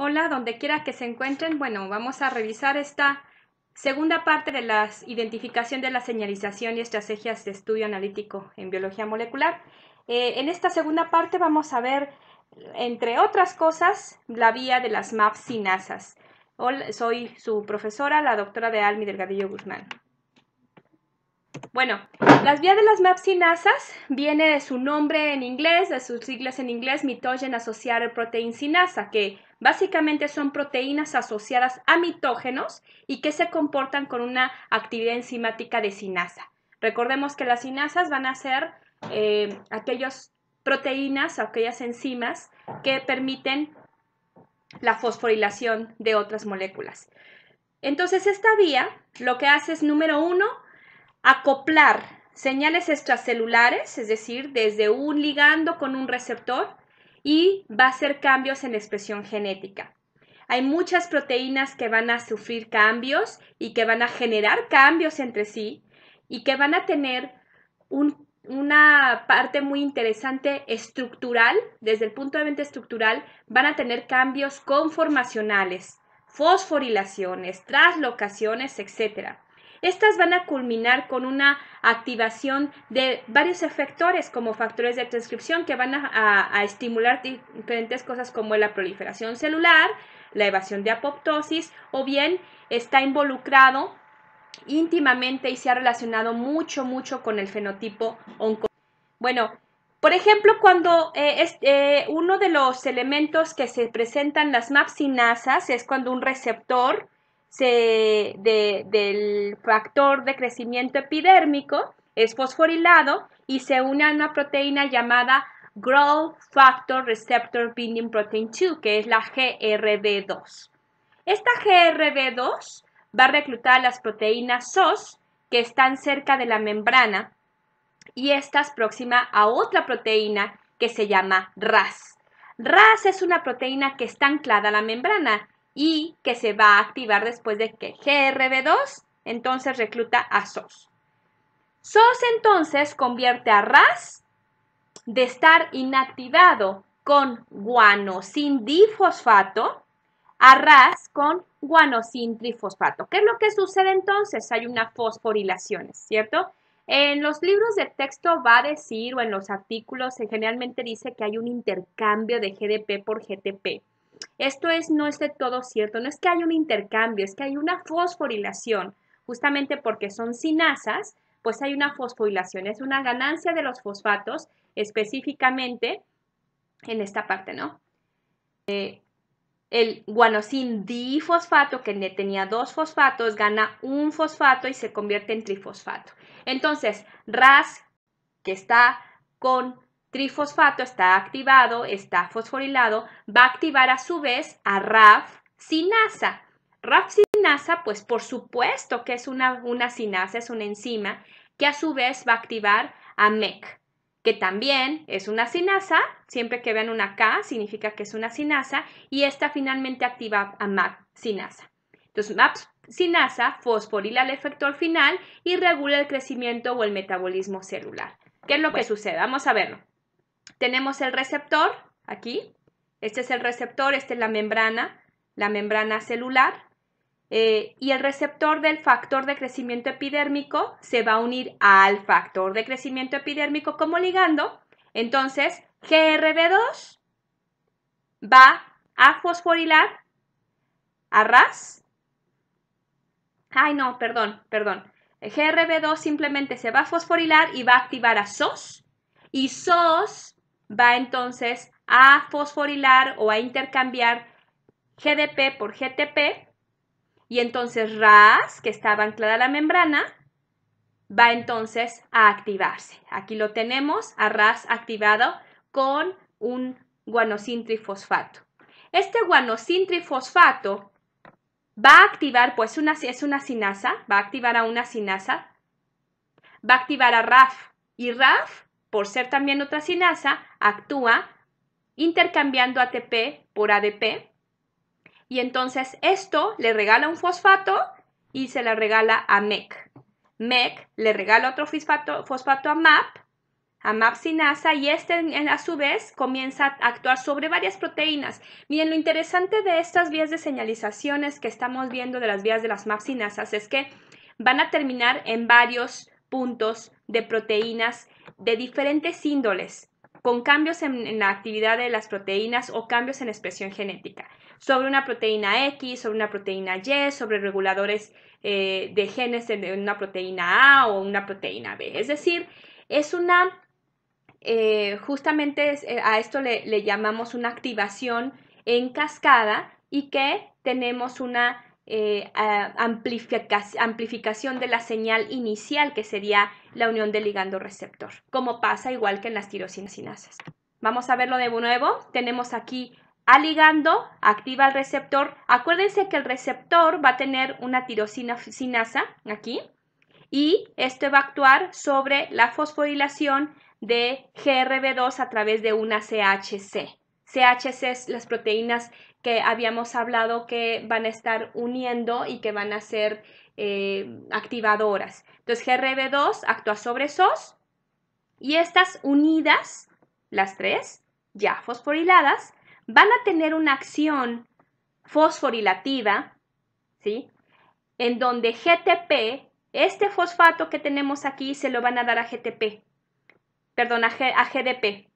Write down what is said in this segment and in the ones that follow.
Hola, donde quiera que se encuentren. Bueno, vamos a revisar esta segunda parte de la identificación de la señalización y estrategias de estudio analítico en biología molecular. Eh, en esta segunda parte vamos a ver, entre otras cosas, la vía de las MAP sinasas. Hola, soy su profesora, la doctora de Almi Delgadillo Guzmán. Bueno, las vías de las MAP sinasas viene de su nombre en inglés, de sus siglas en inglés, mitogen associated protein sinasa, que básicamente son proteínas asociadas a mitógenos y que se comportan con una actividad enzimática de sinasa. Recordemos que las sinasas van a ser eh, aquellas proteínas o aquellas enzimas que permiten la fosforilación de otras moléculas. Entonces, esta vía lo que hace es, número uno, acoplar señales extracelulares, es decir, desde un ligando con un receptor, y va a hacer cambios en expresión genética. Hay muchas proteínas que van a sufrir cambios y que van a generar cambios entre sí y que van a tener una parte muy interesante estructural, desde el punto de vista estructural, van a tener cambios conformacionales, fosforilaciones, traslocaciones, etcétera. Estas van a culminar con una activación de varios efectores como factores de transcripción que van a, estimular diferentes cosas como la proliferación celular, la evasión de apoptosis o bien está involucrado íntimamente y se ha relacionado mucho, mucho con el fenotipo oncológico. Bueno, por ejemplo, cuando eh, eh, uno de los elementos que se presentan las NASAS es cuando un receptor se, del factor de crecimiento epidérmico es fosforilado y se une a una proteína llamada Growth Factor Receptor Binding Protein 2, que es la GRB2. Esta GRB2 va a reclutar las proteínas SOS que están cerca de la membrana y estas próxima a otra proteína que se llama RAS. RAS es una proteína que está anclada a la membrana y que se va a activar después de que GRB2 entonces recluta a SOS. SOS entonces convierte a RAS de estar inactivado con guanosin difosfato a RAS con guanosin trifosfato. ¿Qué es lo que sucede entonces? Hay una fosforilación, ¿cierto? En los libros de texto va a decir, o en los artículos, generalmente dice que hay un intercambio de GDP por GTP. Esto es no es de todo cierto, no es que hay un intercambio, es que hay una fosforilación, justamente porque son sinasas, pues hay una fosforilación, es una ganancia de los fosfatos específicamente en esta parte, ¿no? Eh, el guanosin difosfato, que tenía dos fosfatos, gana un fosfato y se convierte en trifosfato. Entonces, RAS, que está con trifosfato está activado, está fosforilado, va a activar a su vez a RAF sinasa. RAF sinasa, pues por supuesto que es una, sinasa, es una enzima que a su vez va a activar a MEC, que también es una sinasa, siempre que vean una K significa que es una sinasa, y esta finalmente activa a MAP sinasa. Entonces, MAP sinasa fosforila el efector final y regula el crecimiento o el metabolismo celular. ¿Qué es lo que sucede? Vamos a verlo. Tenemos el receptor, aquí. Este es el receptor, esta es la membrana, la membrana celular. Eh, y el receptor del factor de crecimiento epidérmico se va a unir al factor de crecimiento epidérmico como ligando. Entonces, GRB2 va a fosforilar a RAS. Ay, no, perdón, perdón. GRB2 simplemente se va a fosforilar y va a activar a SOS. Y SOS va entonces a fosforilar o a intercambiar GDP por GTP y entonces RAS, que estaba anclada a la membrana, va entonces a activarse. Aquí lo tenemos, a RAS activado con un guanosintrifosfato. Este guanosintrifosfato va a activar, pues una, es una sinasa, va a activar a una sinasa, va a activar a RAF y RAF por ser también otra sinasa, actúa intercambiando ATP por ADP. Y entonces esto le regala un fosfato y se la regala a MEC. MEC le regala otro fosfato, a MAP, a MAP sinasa, y este a su vez comienza a actuar sobre varias proteínas. Miren, lo interesante de estas vías de señalizaciones que estamos viendo de las vías de las MAP sinasas es que van a terminar en varios puntos de proteínas de diferentes índoles, con cambios en, la actividad de las proteínas o cambios en expresión genética, sobre una proteína X, sobre una proteína Y, sobre reguladores eh, de genes de una proteína A o una proteína B. Es decir, es una, eh, justamente eh, a esto le, le llamamos una activación en cascada y que tenemos una eh, amplificación de la señal inicial, que sería la unión del ligando receptor, como pasa igual que en las tirosinasinasas. Vamos a verlo de nuevo. Tenemos aquí al ligando, activa el receptor. Acuérdense que el receptor va a tener una tirosina sinasa aquí y esto va a actuar sobre la fosforilación de GRB2 a través de una CHC. CHC es las proteínas que habíamos hablado que van a estar uniendo y que van a ser eh, activadoras. Entonces GRB2 actúa sobre SOS y estas unidas, las tres, ya fosforiladas, van a tener una acción fosforilativa, ¿sí? En donde GTP, este fosfato que tenemos aquí, se lo van a dar a GTP, perdón, a GDP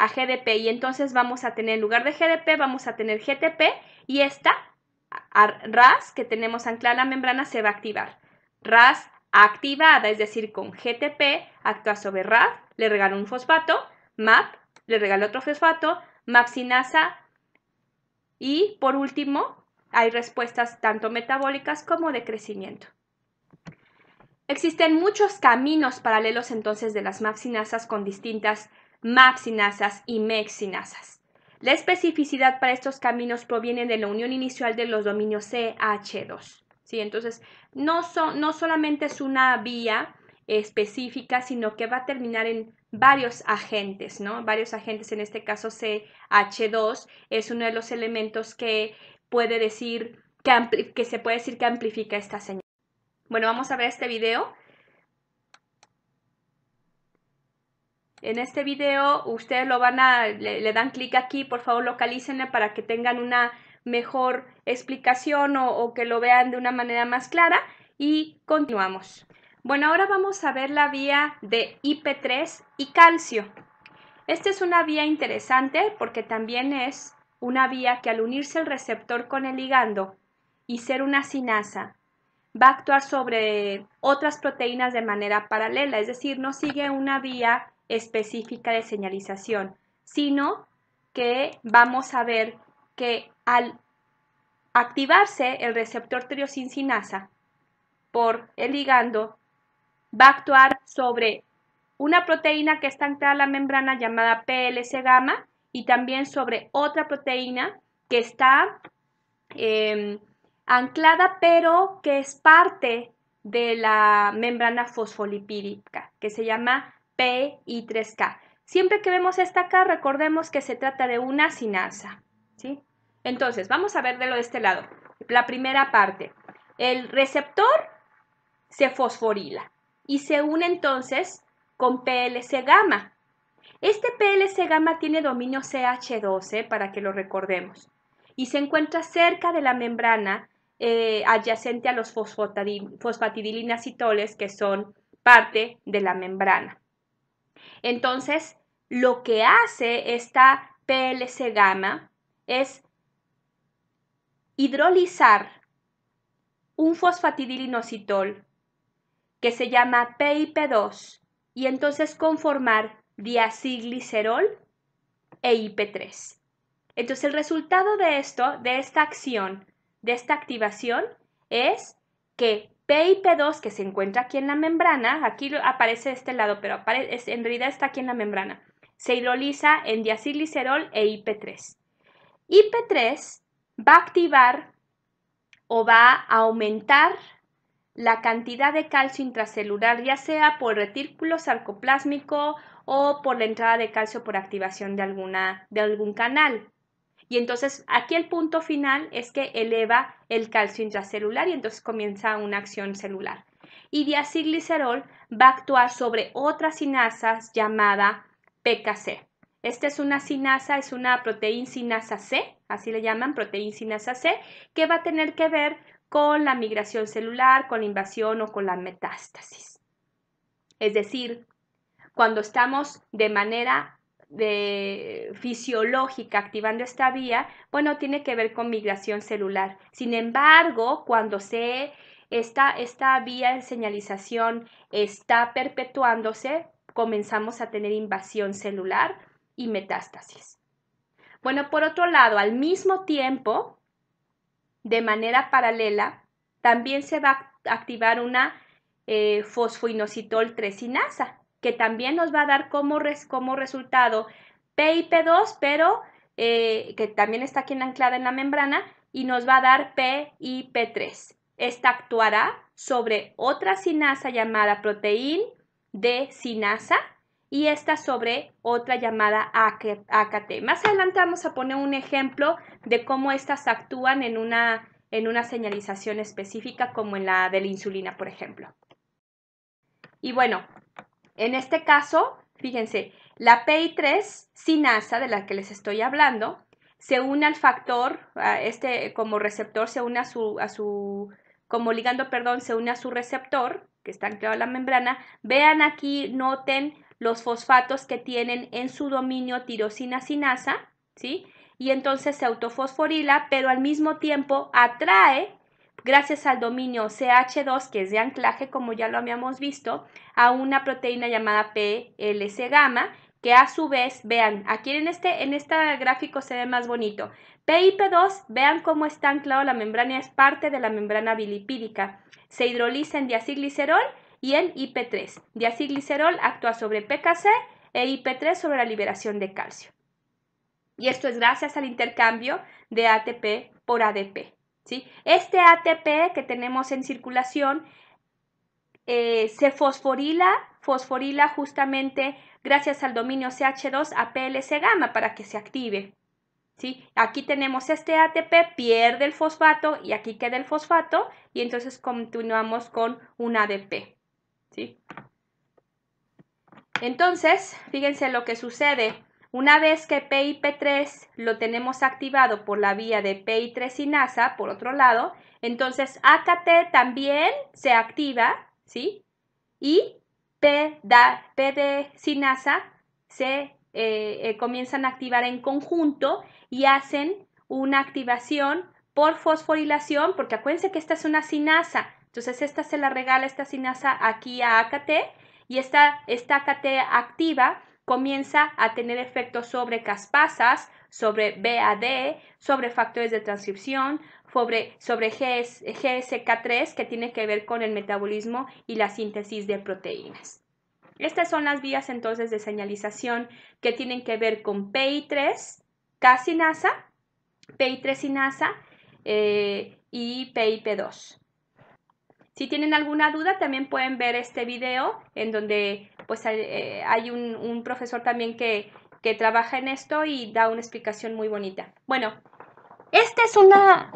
a GDP y entonces vamos a tener en lugar de GDP vamos a tener GTP y esta RAS que tenemos anclada la membrana se va a activar. RAS activada, es decir, con GTP actúa sobre RAS, le regala un fosfato, MAP le regala otro fosfato, sinasa y por último hay respuestas tanto metabólicas como de crecimiento. Existen muchos caminos paralelos entonces de las sinasas con distintas maxinasas y mexinasas. La especificidad para estos caminos proviene de la unión inicial de los dominios CH2. ¿sí? Entonces, no, no solamente es una vía específica, sino que va a terminar en varios agentes, ¿no? Varios agentes, en este caso CH2 es uno de los elementos que puede decir, que, que se puede decir que amplifica esta señal. Bueno, vamos a ver este video. en este video ustedes lo van a, le, dan clic aquí, por favor localícenle para que tengan una mejor explicación o, o que lo vean de una manera más clara y continuamos. Bueno, ahora vamos a ver la vía de IP3 y calcio. Esta es una vía interesante porque también es una vía que al unirse el receptor con el ligando y ser una sinasa, va a actuar sobre otras proteínas de manera paralela, es decir, no sigue una vía específica de señalización, sino que vamos a ver que al activarse el receptor triosincinasa por el ligando, va a actuar sobre una proteína que está anclada a la membrana llamada PLC gamma y también sobre otra proteína que está em, anclada pero que es parte de la membrana fosfolipídica, que se llama P y 3K. Siempre que vemos esta K, recordemos que se trata de una sinasa. ¿sí? Entonces, vamos a ver de lo de este lado. La primera parte. El receptor se fosforila y se une entonces con PLC gamma. Este PLC gamma tiene dominio CH12 ¿eh? para que lo recordemos y se encuentra cerca de la membrana eh, adyacente a los fosfatidilinacitoles, que son parte de la membrana. Entonces, lo que hace esta PLC gamma es hidrolizar un fosfatidilinositol que se llama PIP2 y entonces conformar diaciglicerol e IP3. Entonces el resultado de esto, de esta acción, de esta activación, es que ip 2 que se encuentra aquí en la membrana, aquí aparece de este lado, pero en realidad está aquí en la membrana, se hidroliza en diacilglicerol e IP3. IP3 va a activar o va a aumentar la cantidad de calcio intracelular, ya sea por retículo sarcoplásmico o por la entrada de calcio por activación de, alguna, de algún canal. Y entonces aquí el punto final es que eleva el calcio intracelular y entonces comienza una acción celular. Y diacilglicerol va a actuar sobre otra sinasa llamada PKC. Esta es una sinasa, es una proteína sinasa C, así le llaman, proteína sinasa C, que va a tener que ver con la migración celular, con la invasión o con la metástasis. Es decir, cuando estamos de manera de fisiológica activando esta vía, bueno, tiene que ver con migración celular. Sin embargo, cuando se esta, esta vía de señalización está perpetuándose, comenzamos a tener invasión celular y metástasis. Bueno, por otro lado, al mismo tiempo, de manera paralela, también se va a activar una eh, fosfoinositol 3 inasa que también nos va a dar como, res, como resultado PIP2, pero eh, que también está aquí anclada en la membrana, y nos va a dar PIP3. Esta actuará sobre otra sinasa llamada proteína de sinasa y esta sobre otra llamada AKT. Más adelante vamos a poner un ejemplo de cómo estas actúan en una, en una señalización específica como en la de la insulina, por ejemplo. Y bueno, en este caso, fíjense, la PI3 sinasa de la que les estoy hablando se une al factor, este como receptor se une a su, a su, como ligando, perdón, se une a su receptor, que está anclado a la membrana. Vean aquí, noten los fosfatos que tienen en su dominio tirosina sinasa, ¿sí? Y entonces se autofosforila, pero al mismo tiempo atrae gracias al dominio CH2, que es de anclaje, como ya lo habíamos visto, a una proteína llamada PLC gamma, que a su vez, vean, aquí en este, en este gráfico se ve más bonito. PIP2, vean cómo está anclado la membrana, es parte de la membrana bilipídica. Se hidroliza en diacilglicerol y en IP3. Diacilglicerol actúa sobre PKC e IP3 sobre la liberación de calcio. Y esto es gracias al intercambio de ATP por ADP. Este ATP que tenemos en circulación eh, se fosforila, fosforila justamente gracias al dominio CH2 a PLC gamma para que se active. ¿Sí? Aquí tenemos este ATP, pierde el fosfato y aquí queda el fosfato y entonces continuamos con un ADP. ¿Sí? Entonces, fíjense lo que sucede. Una vez que PIP3 lo tenemos activado por la vía de PI3-sinasa, por otro lado, entonces AKT también se activa, ¿sí? Y PD-sinasa se eh, eh, comienzan a activar en conjunto y hacen una activación por fosforilación, porque acuérdense que esta es una sinasa, entonces esta se la regala esta sinasa aquí a AKT y esta, esta AKT activa comienza a tener efectos sobre caspasas, sobre BAD, sobre factores de transcripción, sobre, sobre GSK3 que tiene que ver con el metabolismo y la síntesis de proteínas. Estas son las vías entonces de señalización que tienen que ver con PI3, casinasa, PI3 sinasa eh, y PIP2. Si tienen alguna duda, también pueden ver este video en donde pues hay, eh, un, profesor también que, trabaja en esto y da una explicación muy bonita. Bueno, esta es una,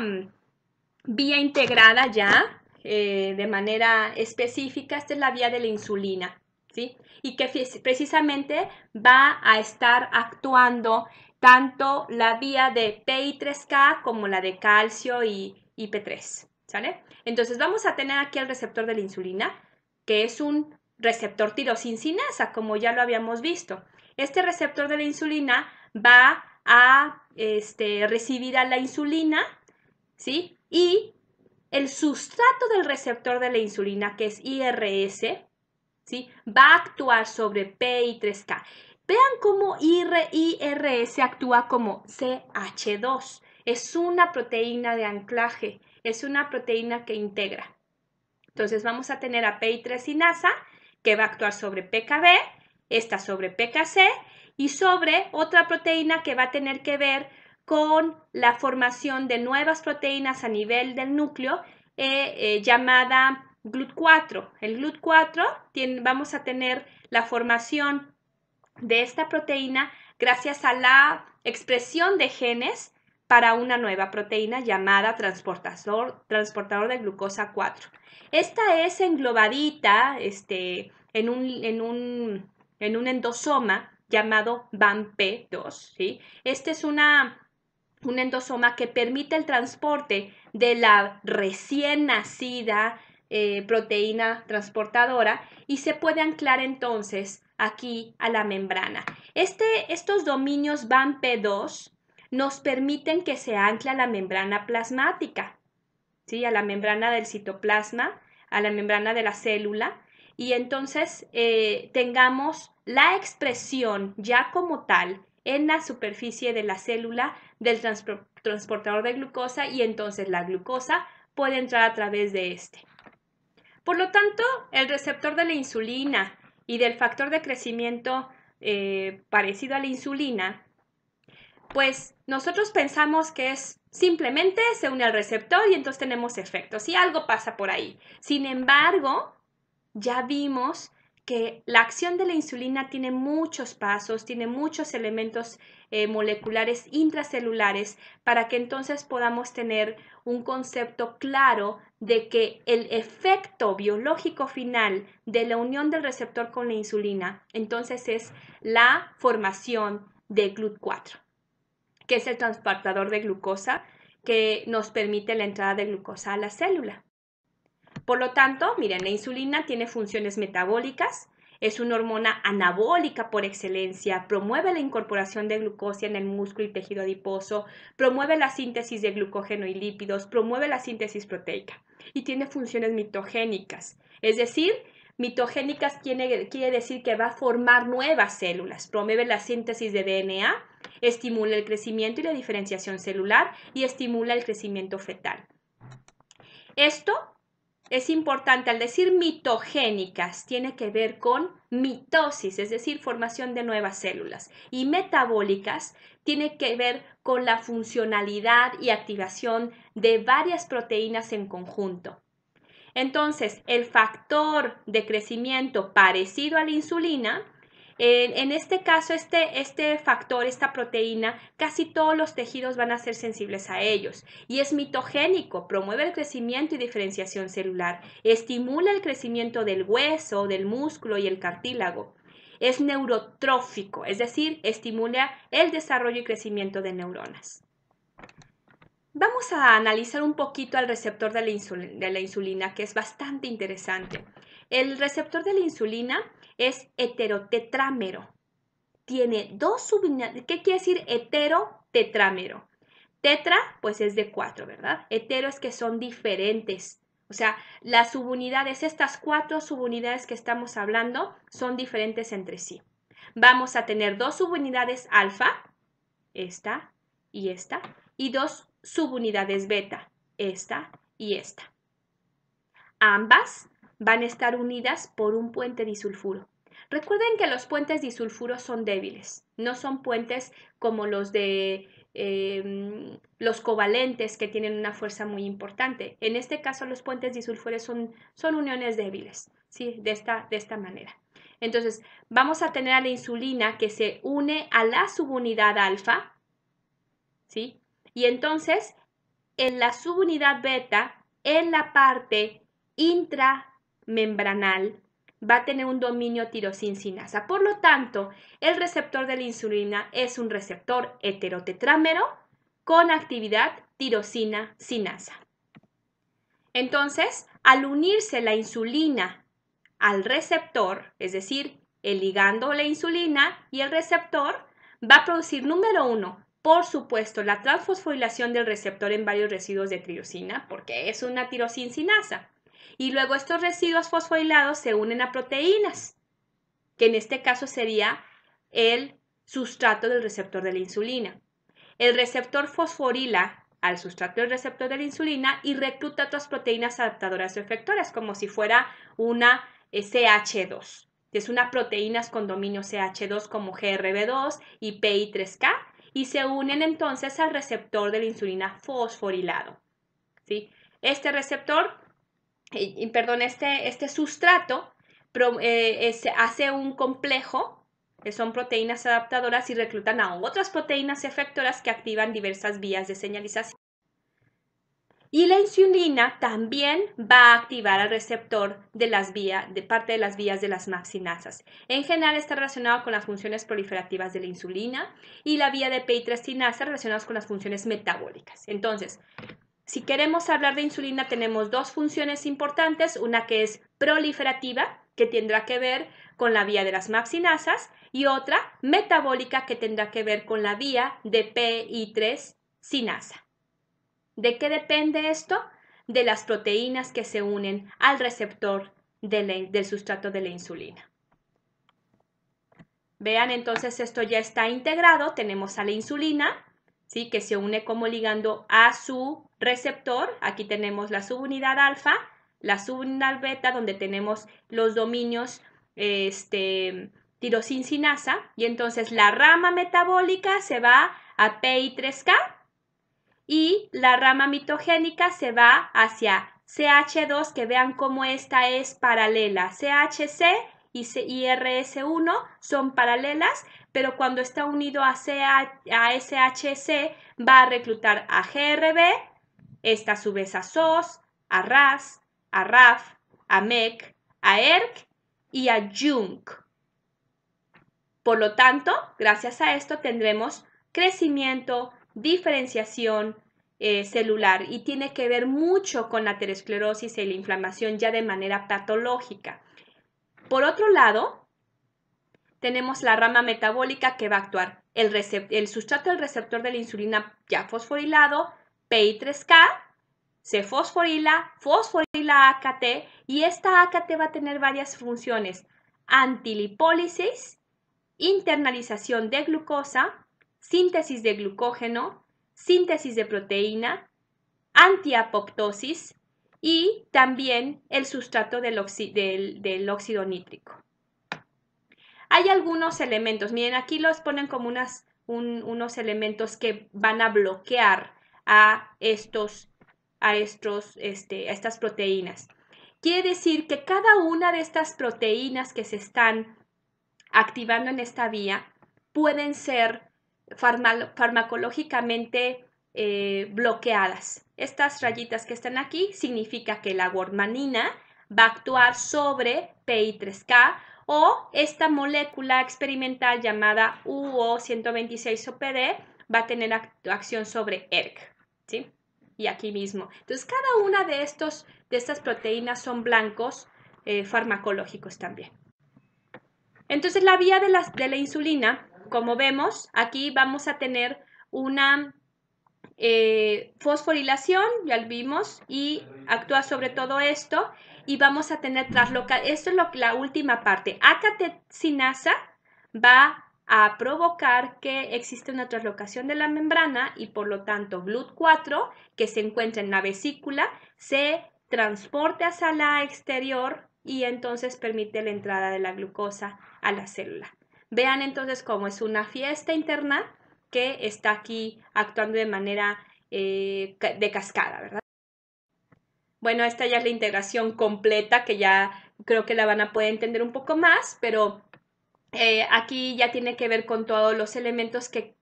mm, vía integrada ya eh, de manera específica. Esta es la vía de la insulina, ¿sí? Y que precisamente va a estar actuando tanto la vía de PI3K como la de calcio y IP3. Entonces vamos a tener aquí el receptor de la insulina, que es un receptor tirosincinasa, como ya lo habíamos visto. Este receptor de la insulina va a este, recibir a la insulina, ¿sí? Y el sustrato del receptor de la insulina, que es IRS, ¿sí? Va a actuar sobre pi 3K. Vean cómo IRS actúa como CH2. Es una proteína de anclaje es una proteína que integra. Entonces vamos a tener a pi 3 NASA, que va a actuar sobre PKB, esta sobre PKC y sobre otra proteína que va a tener que ver con la formación de nuevas proteínas a nivel del núcleo eh, eh, llamada GLUT4. El GLUT4 tiene, vamos a tener la formación de esta proteína gracias a la expresión de genes para una nueva proteína llamada transportador, transportador de glucosa 4. Esta es englobadita este, en, un, en, un, endosoma llamado BAMP2. ¿sí? Este es una un endosoma que permite el transporte de la recién nacida eh, proteína transportadora y se puede anclar entonces aquí a la membrana. Este, estos dominios BAMP2 nos permiten que se ancle a la membrana plasmática, ¿sí? a la membrana del citoplasma, a la membrana de la célula, y entonces eh, tengamos la expresión ya como tal en la superficie de la célula del transportador de glucosa y entonces la glucosa puede entrar a través de este. Por lo tanto, el receptor de la insulina y del factor de crecimiento eh, parecido a la insulina pues nosotros pensamos que es simplemente se une al receptor y entonces tenemos efectos y algo pasa por ahí. Sin embargo, ya vimos que la acción de la insulina tiene muchos pasos, tiene muchos elementos eh, moleculares intracelulares para que entonces podamos tener un concepto claro de que el efecto biológico final de la unión del receptor con la insulina entonces es la formación de GLUT4 que es el transportador de glucosa que nos permite la entrada de glucosa a la célula. Por lo tanto, miren, la insulina tiene funciones metabólicas, es una hormona anabólica por excelencia, promueve la incorporación de glucosa en el músculo y tejido adiposo, promueve la síntesis de glucógeno y lípidos, promueve la síntesis proteica y tiene funciones mitogénicas, es decir, mitogénicas quiere, quiere decir que va a formar nuevas células, promueve la síntesis de DNA, Estimula el crecimiento y la diferenciación celular y estimula el crecimiento fetal. Esto es importante al decir mitogénicas, tiene que ver con mitosis, es decir, formación de nuevas células. Y metabólicas tiene que ver con la funcionalidad y activación de varias proteínas en conjunto. Entonces, el factor de crecimiento parecido a la insulina en, este caso, este, este, factor, esta proteína, casi todos los tejidos van a ser sensibles a ellos. Y es mitogénico, promueve el crecimiento y diferenciación celular, estimula el crecimiento del hueso, del músculo y el cartílago es neurotrófico, es decir, estimula el desarrollo y crecimiento de neuronas. Vamos a analizar un poquito al receptor de la insulina que es bastante interesante. El receptor de la insulina es heterotetrámero. Tiene dos subunidades. ¿Qué quiere decir heterotetrámero? Tetra, pues es de cuatro, ¿verdad? Hetero es que son diferentes. O sea, las subunidades, estas cuatro subunidades que estamos hablando, son diferentes entre sí. Vamos a tener dos subunidades alfa, esta y esta, y dos subunidades beta, esta y esta. Ambas van a estar unidas por un puente disulfuro. Recuerden que los puentes disulfuros son débiles, no son puentes como los de em, los covalentes que tienen una fuerza muy importante. En este caso, los puentes disulfuros son, son uniones débiles, ¿sí? De esta, de esta manera. Entonces, vamos a tener a la insulina que se une a la subunidad alfa, ¿sí? Y entonces, en la subunidad beta, en la parte intra membranal va a tener un dominio tirosin-sinasa, Por lo tanto, el receptor de la insulina es un receptor heterotetrámero con actividad tirosina sinasa. Entonces, al unirse la insulina al receptor, es decir, el ligando la insulina y el receptor, va a producir número uno, por supuesto, la transfosforilación del receptor en varios residuos de tirosina, porque es una tirosin-sinasa, y luego estos residuos fosforilados se unen a proteínas, que en este caso sería el sustrato del receptor de la insulina. El receptor fosforila al sustrato del receptor de la insulina y recluta otras proteínas adaptadoras o efectoras, como si fuera una eh, CH2. Es una proteína con dominio CH2 como GRB2 y PI3K y se unen entonces al receptor de la insulina fosforilado. ¿sí? Este receptor perdón, este, este sustrato eh, hace un complejo, que son proteínas adaptadoras y reclutan a otras proteínas efectoras que activan diversas vías de señalización. Y la insulina también va a activar al receptor de, las vías, de parte de las vías de las maxinasas. En general está relacionado con las funciones proliferativas de la insulina y la vía de PI3 relacionadas con las funciones metabólicas. Entonces, si queremos hablar de insulina, tenemos dos funciones importantes, una que es proliferativa, que tendrá que ver con la vía de las maxinasas, y otra metabólica, que tendrá que ver con la vía de PI3 sinasa. ¿De qué depende esto? De las proteínas que se unen al receptor del sustrato de la insulina. Vean, entonces esto ya está integrado, tenemos a la insulina, que se une como ligando a su receptor. Aquí tenemos la subunidad alfa, la subunidad beta, donde tenemos los dominios este, tirosincinasa. Y entonces la rama metabólica se va a PI3K y la rama mitogénica se va hacia CH2, que vean cómo esta es paralela. CHC y IRS1 son paralelas, pero cuando está unido a, SHC va a reclutar a GRB, esta a su vez a SOS, a RAS, a RAF, a MEC, a ERC e y a JUNC. Por lo tanto, gracias a esto tendremos crecimiento, diferenciación eh, celular y tiene que ver mucho con la teresclerosis y la inflamación ya de manera patológica. Por otro lado, tenemos la rama metabólica que va a actuar el, sustrato del receptor de la insulina ya fosforilado, PI3K, se fosforila, fosforila AKT y esta AKT va a tener varias funciones, antilipólisis, internalización de glucosa, síntesis de glucógeno, síntesis de proteína, antiapoptosis, y también el sustrato del, óxido nítrico. Hay algunos elementos, miren aquí los ponen como unos elementos que van a bloquear a, estos, a, estos, este, a estas proteínas. Quiere decir que cada una de estas proteínas que se están activando en esta vía pueden ser farmacológicamente eh, bloqueadas. Estas rayitas que están aquí significa que la gormanina va a actuar sobre PI3K o esta molécula experimental llamada UO126-OPD va a tener acción sobre ERK, ¿sí? Y aquí mismo. Entonces, cada una de, de estas proteínas son blancos eh, farmacológicos también. Entonces, la vía de la insulina, como vemos, aquí vamos a tener una eh, fosforilación, ya lo vimos, y actúa sobre todo esto. Y vamos a tener traslocación Esto es lo, la última parte. Acatecinasa va a provocar que existe una traslocación de la membrana y por lo tanto GLUT4, que se encuentra en la vesícula, se transporte hacia la exterior y entonces permite la entrada de la glucosa a la célula. Vean entonces cómo es una fiesta interna que está aquí actuando de manera eh, de cascada, ¿verdad? Bueno, esta ya es la integración completa que ya creo que la van a poder entender un poco más, pero eh, aquí ya tiene que ver con todos los elementos que,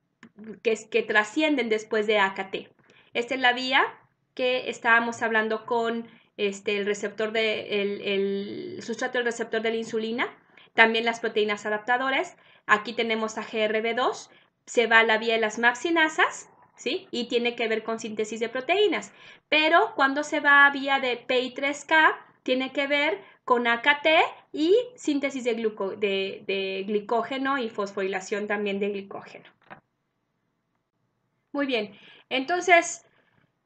que, trascienden después de AKT. Esta es la vía que estábamos hablando con este, el receptor de, el, el sustrato del receptor de la insulina, también las proteínas adaptadoras. Aquí tenemos a GRB2 se va a la vía de las maxinasas, ¿sí? Y tiene que ver con síntesis de proteínas. Pero cuando se va a vía de PI3K, tiene que ver con AKT y síntesis de, de, de glicógeno y fosforilación también de glicógeno. Muy bien, entonces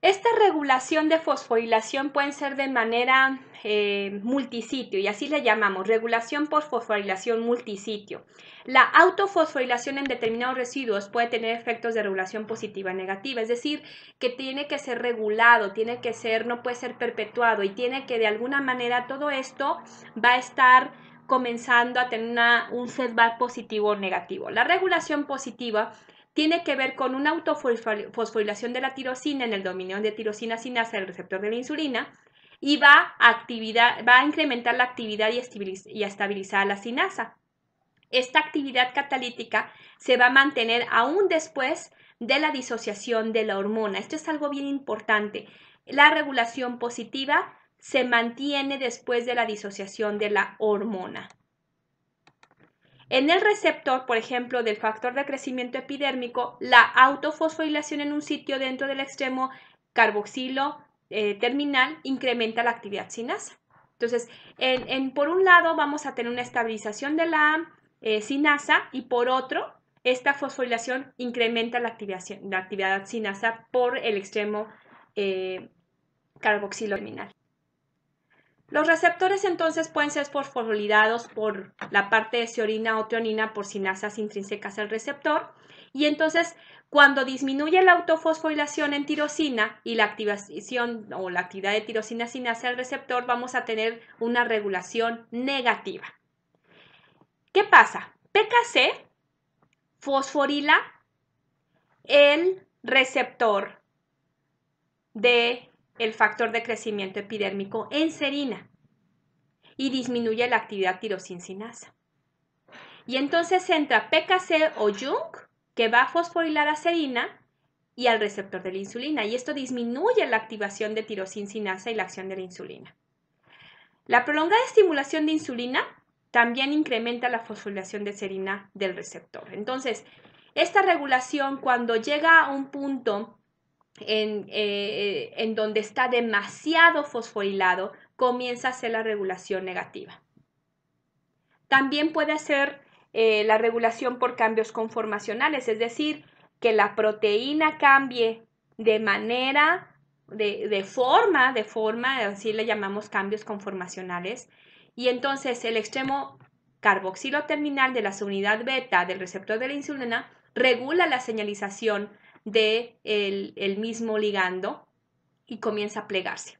esta regulación de fosforilación puede ser de manera eh, multisitio y así le llamamos regulación por fosforilación multisitio. La autofosforilación en determinados residuos puede tener efectos de regulación positiva o negativa, es decir, que tiene que ser regulado, tiene que ser, no puede ser perpetuado y tiene que de alguna manera todo esto va a estar comenzando a tener un feedback positivo o negativo. La regulación positiva tiene que ver con una autofosforilación de la tirosina en el dominio de tirosina sinasa del receptor de la insulina y va a, actividad, va a incrementar la actividad y, y a estabilizar la sinasa. Esta actividad catalítica se va a mantener aún después de la disociación de la hormona. Esto es algo bien importante. La regulación positiva se mantiene después de la disociación de la hormona. En el receptor, por ejemplo, del factor de crecimiento epidérmico, la autofosforilación en un sitio dentro del extremo carboxilo eh, terminal incrementa la actividad sinasa. Entonces, por un lado vamos a tener una estabilización de la eh, sinasa y por otro, esta fosforilación incrementa la actividad, la actividad sinasa por el extremo eh, carboxilo terminal. Los receptores entonces pueden ser fosforilados por la parte de siorina o treonina por sinasas intrínsecas al receptor y entonces cuando disminuye la autofosforilación en tirosina y la activación o la actividad de tirosina sinasa al receptor vamos a tener una regulación negativa. ¿Qué pasa? PKC fosforila el receptor de el factor de crecimiento epidérmico en serina y disminuye la actividad tirosin-sinasa. Y entonces entra PKC o Jung, que va a fosforilar a serina y al receptor de la insulina, y esto disminuye la activación de tirosin-sinasa y la acción de la insulina. La prolongada estimulación de insulina también incrementa la fosforilación de serina del receptor. Entonces, esta regulación cuando llega a un punto eh, en, donde está demasiado fosforilado, comienza a hacer la regulación negativa. También puede hacer eh, la regulación por cambios conformacionales, es decir, que la proteína cambie de manera, de, forma, de forma, así le llamamos cambios conformacionales, y entonces el extremo carboxilo terminal de la unidad beta del receptor de la insulina regula la señalización del el mismo ligando y comienza a plegarse.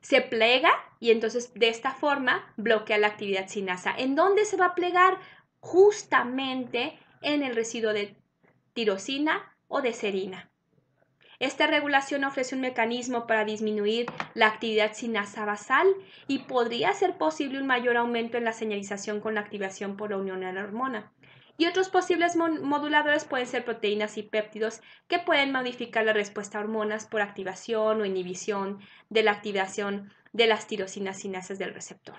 Se plega y entonces de esta forma bloquea la actividad sinasa. ¿En dónde se va a plegar? Justamente en el residuo de tirosina o de serina. Esta regulación ofrece un mecanismo para disminuir la actividad sinasa basal y podría ser posible un mayor aumento en la señalización con la activación por la unión a la hormona. Y otros posibles moduladores pueden ser proteínas y péptidos que pueden modificar la respuesta a hormonas por activación o inhibición de la activación de las tirosinas sinasas del receptor.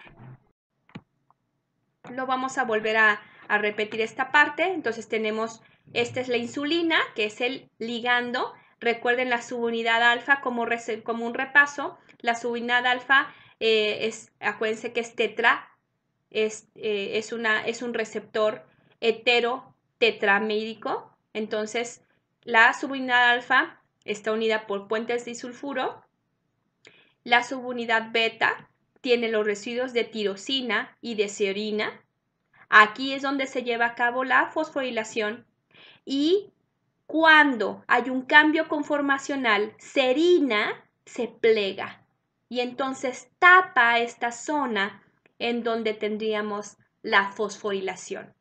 Lo vamos a volver a, repetir esta parte. Entonces tenemos, esta es la insulina, que es el ligando. Recuerden la subunidad alfa como, un repaso. La subunidad alfa eh, es, acuérdense que es tetra, es, eh, es un receptor heterotetramídico. Entonces, la subunidad alfa está unida por puentes de disulfuro. La subunidad beta tiene los residuos de tirosina y de serina. Aquí es donde se lleva a cabo la fosforilación. Y cuando hay un cambio conformacional, serina se plega y entonces tapa esta zona en donde tendríamos la fosforilación.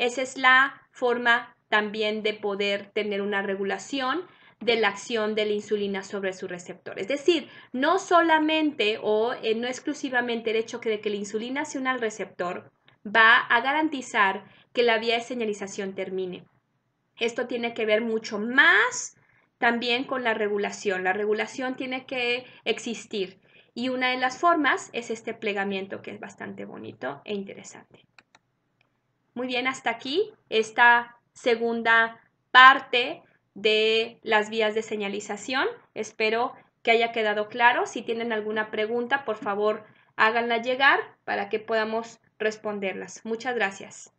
Esa es la forma también de poder tener una regulación de la acción de la insulina sobre su receptor. Es decir, no solamente o eh, no exclusivamente el hecho de que la insulina se una al receptor va a garantizar que la vía de señalización termine. Esto tiene que ver mucho más también con la regulación. La regulación tiene que existir y una de las formas es este plegamiento que es bastante bonito e interesante. Muy bien, hasta aquí esta segunda parte de las vías de señalización. Espero que haya quedado claro. Si tienen alguna pregunta, por favor, háganla llegar para que podamos responderlas. Muchas gracias.